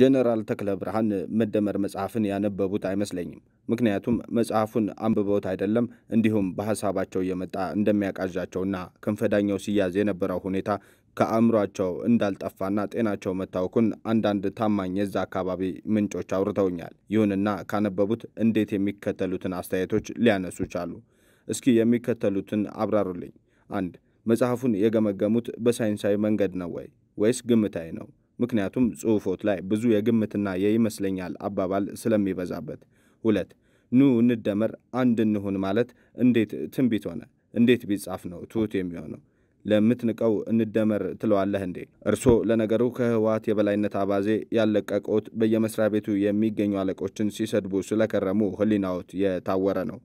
ጀነራል ተክለ ብርሃን መደመር መጽሐፍን ያነበቡት አይመስለኝም። ምክንያቱም መጽሐፉን አንብበውት አይደለም፣ እንዲሁም በሀሳባቸው እየመጣ እንደሚያቃዣቸውና ክንፈዳኛው ሲያዝ የነበረው ሁኔታ ከአእምሯቸው እንዳልጠፋና ጤናቸው መታወኩን አንዳንድ ታማኝ የዛ አካባቢ ምንጮች አውርተውኛል። ይሁንና ካነበቡት እንዴት የሚከተሉትን አስተያየቶች ሊያነሱ ቻሉ? እስኪ የሚከተሉትን አብራሩልኝ። አንድ መጽሐፉን የገመገሙት በሳይንሳዊ መንገድ ነው ወይ ወይስ ግምታዊ ነው? ምክንያቱም ጽሑፎት ላይ ብዙ የግምትና የይመስለኛል አባባል ስለሚበዛበት። ሁለት ኑ እንደመር አንድ እንሁን ማለት እንዴት ትንቢት ሆነ? እንዴት ቢጻፍ ነው ትሑት የሚሆነው? ለምትንቀው እንደመር ትለዋለህ እንዴ? እርሶ ለነገሩ ከህወሓት የበላይነት አባዜ ያለቀቆት በየመስሪያ ቤቱ የሚገኙ አለቆችን ሲሰድቡ ስለከረሙ ህሊናዎት የታወረ ነው።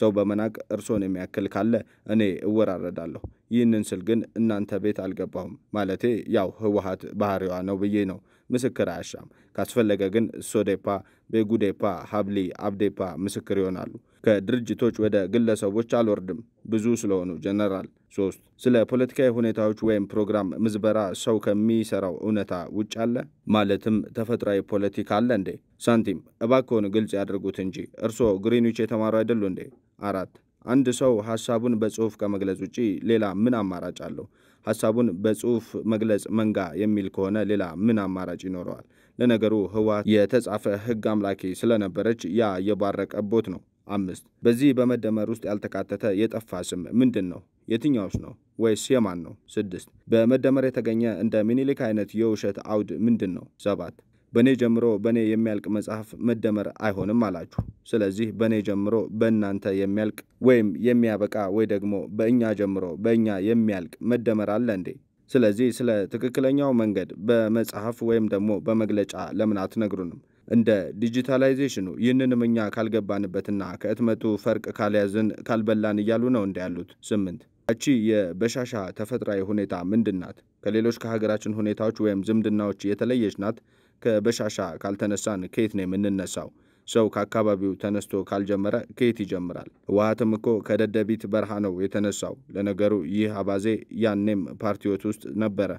ሰው በመናቅ እርሶን የሚያክል ካለ እኔ እወራረዳለሁ። ይህንን ስል ግን እናንተ ቤት አልገባሁም ማለቴ ያው ህወሀት ባህሪዋ ነው ብዬ ነው። ምስክር አያሻም። ካስፈለገ ግን ሶዴፓ፣ ቤጉዴፓ፣ ሀብሊ፣ አብዴፓ ምስክር ይሆናሉ። ከድርጅቶች ወደ ግለሰቦች አልወርድም ብዙ ስለሆኑ ጀነራል። ሶስት ስለ ፖለቲካዊ ሁኔታዎች ወይም ፕሮግራም ምዝበራ ሰው ከሚሰራው እውነታ ውጭ አለ ማለትም ተፈጥሯዊ ፖለቲካ አለ እንዴ? ሳንቲም እባክዎን ግልጽ ያድርጉት እንጂ እርስዎ ግሪንዊች የተማሩ አይደሉ እንዴ? አራት አንድ ሰው ሀሳቡን በጽሁፍ ከመግለጽ ውጪ ሌላ ምን አማራጭ አለው? ሀሳቡን በጽሁፍ መግለጽ መንጋ የሚል ከሆነ ሌላ ምን አማራጭ ይኖረዋል? ለነገሩ ህወሓት የተጻፈ ህግ አምላኪ ስለነበረች ያ የባረቀቦት ነው። አምስት በዚህ በመደመር ውስጥ ያልተካተተ የጠፋ ስም ምንድን ነው? የትኛውስ ነው? ወይስ የማን ነው? ስድስት በመደመር የተገኘ እንደ ሚኒሊክ አይነት የውሸት አውድ ምንድን ነው? ሰባት በእኔ ጀምሮ በእኔ የሚያልቅ መጽሐፍ መደመር አይሆንም አላችሁ። ስለዚህ በእኔ ጀምሮ በእናንተ የሚያልቅ ወይም የሚያበቃ ወይ ደግሞ በእኛ ጀምሮ በእኛ የሚያልቅ መደመር አለ እንዴ? ስለዚህ ስለ ትክክለኛው መንገድ በመጽሐፍ ወይም ደግሞ በመግለጫ ለምን አትነግሩንም? እንደ ዲጂታላይዜሽኑ ይህንንም እኛ ካልገባንበትና ከእትመቱ ፈርቅ ካልያዝን ካልበላን እያሉ ነው እንዲ ያሉት። ስምንት ያቺ የበሻሻ ተፈጥሯዊ ሁኔታ ምንድን ናት? ከሌሎች ከሀገራችን ሁኔታዎች ወይም ዝምድናዎች የተለየች ናት? ከበሻሻ ካልተነሳን ከየት ነው የምንነሳው? ሰው ከአካባቢው ተነስቶ ካልጀመረ ከየት ይጀምራል? ህወሓትም እኮ ከደደቢት በረሃ ነው የተነሳው። ለነገሩ ይህ አባዜ ያኔም ፓርቲዎት ውስጥ ነበረ።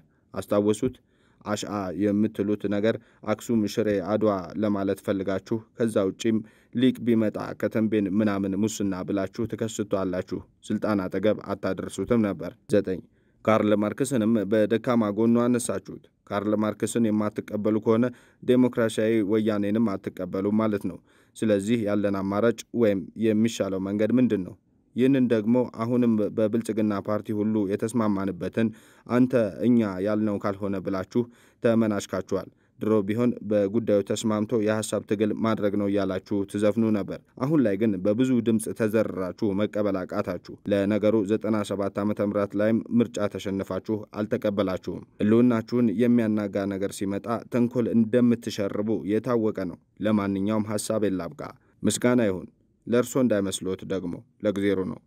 አስታወሱት? አሽአ የምትሉት ነገር አክሱም፣ ሽሬ፣ አድዋ ለማለት ፈልጋችሁ ከዛ ውጪም ሊቅ ቢመጣ ከተንቤን ምናምን ሙስና ብላችሁ ትከስቷላችሁ። ስልጣን አጠገብ አታደርሱትም ነበር። ዘጠኝ ካርል ማርክስንም በደካማ ጎኑ አነሳችሁት። ካርል ማርክስን የማትቀበሉ ከሆነ ዴሞክራሲያዊ ወያኔንም አትቀበሉ ማለት ነው። ስለዚህ ያለን አማራጭ ወይም የሚሻለው መንገድ ምንድን ነው? ይህንን ደግሞ አሁንም በብልጽግና ፓርቲ ሁሉ የተስማማንበትን አንተ እኛ ያልነው ካልሆነ ብላችሁ ተመናሽካችኋል። ድሮ ቢሆን በጉዳዩ ተስማምቶ የሀሳብ ትግል ማድረግ ነው እያላችሁ ትዘፍኑ ነበር። አሁን ላይ ግን በብዙ ድምፅ ተዘርራችሁ መቀበል አቃታችሁ። ለነገሩ 97 ዓ ም ላይም ምርጫ ተሸንፋችሁ አልተቀበላችሁም። ህልውናችሁን የሚያናጋ ነገር ሲመጣ ተንኮል እንደምትሸርቡ የታወቀ ነው። ለማንኛውም ሀሳብ የላብቃ ምስጋና ይሁን ለእርሶ እንዳይመስሎት ደግሞ ለጊዜሩ ነው።